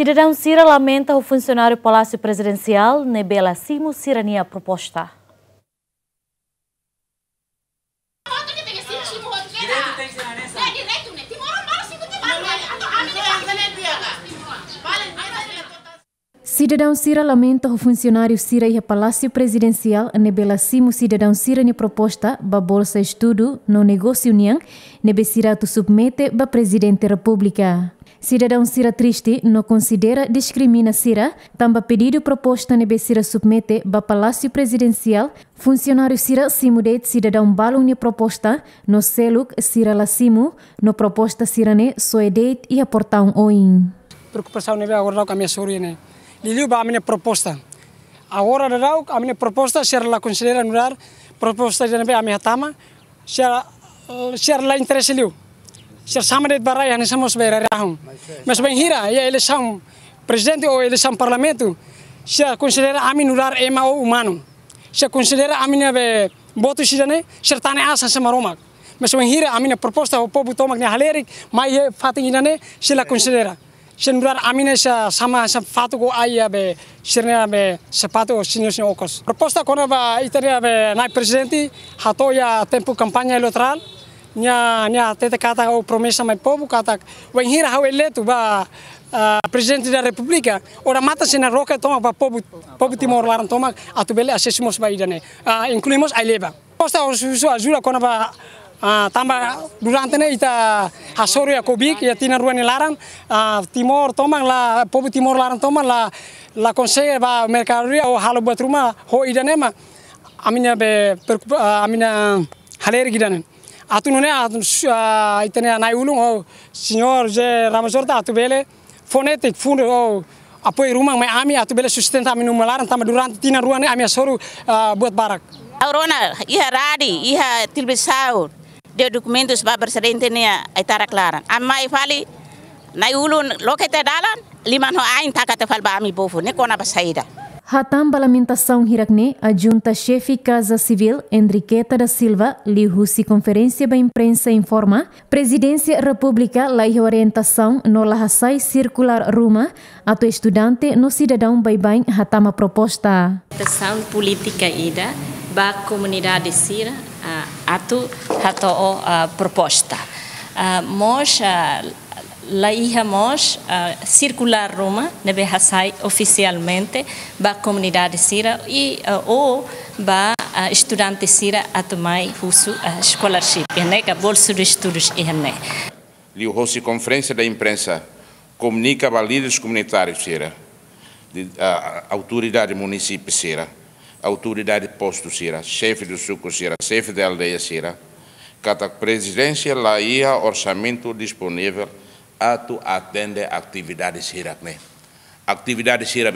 Cidadão Cira lamenta o funcionário Palácio Presidencial, Nebela Simo, Cirania Proposta. Cidadão Sira lamenta o funcionário Sira e a Palácio Presidencial nebela simo cidadão Sira ne proposta ba bolsa estudo no negócio união nebe Cira tu submete ba Presidente República. Cidadão Sira triste no considera discrimina Sira, tamba pedido proposta nebe Cira submete ba Palácio Presidencial, funcionário Cira simudet cidadão balum ne proposta no seluk Sira la simu, no proposta Sira ne soedeit e aportar um oin. Preocupação nebe agora com a minha sorria, né? Ahora amene proposta. Agora dadau amene proposta ser la conselheira nurar proposta de nabe ame hatama ser ser eh, la interesse liu. Ser sama det barai somos ver a rahum. Mas ben hira ya un presidente ou un parlamento ser conselheira ame nurar es más humano. Ser conselheira amene be botu sidane ser tane asa samaromak. Mas ben hira amene proposta o povo tomak ne halerik mai fatingina ne se la conselheira. shendurar amine sha sama sha fatu ko aya be a be sepato sinus ne okos proposta kona ba italia be naik presidenti hato ya tempo campaña eleitoral nya nya tete kata o promesa mai povo kata wen hira hau eleito ba presidente da republika ora mata se roketoma toma ba povo povo timor laran toma atubele asessimos ba idane aileba. a eleva proposta o su ajura kona ba Ah, tamba durante ne ita hasoro ya kubik ya tina ruani laran ah, timor tomang la pobi timor laran tomang la la konsege ba mercadoria o halo buat rumah ho idanema aminya be ah, aminya gida gidanen atu nune atu itene nai ulung o senior je ramasorta atu bele fonetik fundo o apoi rumah me ami atu bele sustenta minum laran tamba durante tina ruani ami asoru buat barak Aurona, iha radi, iha tilbesaur de documentos para presidente né itara clara ah, a e fali na ulu lokete dalan limano ho ain takata fal ba bofu ne kona basaida Hatam balamentação hirakne, a junta-chefe Casa Civil, Enriqueta da Silva, liu-se conferência da imprensa informa, Presidência República, lei orientação no la hasai Circular Ruma, a tua estudante no cidadão Baibain, Hatama proposta. Orientação política ida, ba comunidade Sira, atu hato proposta. Mos la hija mos circular Roma nebe hasai oficialmente ba comunidade sira e o ba estudante sira atumai husu scholarship né nega, bolsa de estudos e né. Liu hosi conferência da imprensa comunica ba líderes comunitários sira de autoridade municipal sira autoridade posto será, chefe do suco será, chefe da aldeia sira, cada presidência lá ia orçamento disponível ato atende atividades será, né? Atividades será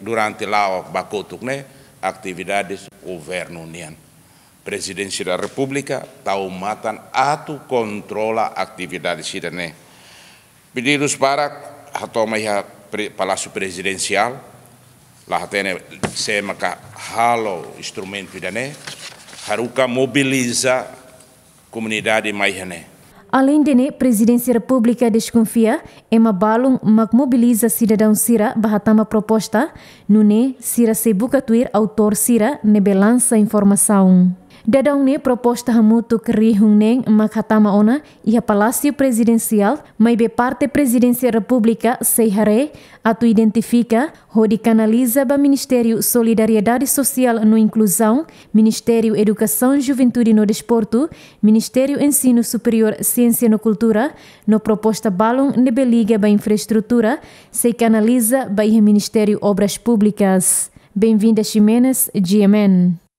durante lá o bacoto, né? Atividades governo união. Presidência da República, taumatan ato controla atividades será, né? Pedidos para a toma Palácio Presidencial, lähtee seemaka halo instrumento dane haruka mobiliza comunidade maihane. Além dene, Presidência República desconfia Emma Balung mak mobiliza cidadão Sira bahatama proposta nune Sira sebuka tuir autor Sira nebelança informação. Dadong ne proposta hamutu kerihung neng makatama ona ia palácio presidencial maibe parte presidência república seihare atu identifica hodi canaliza ba Ministério Solidariedade Social no Inclusão, Ministério Educação Juventude no Desporto, Ministério Ensino Superior Ciência no Cultura, no proposta balon nebeliga ba infraestrutura, se canaliza ba Ministério Obras Públicas. Bem-vinda Ximenes, GMN.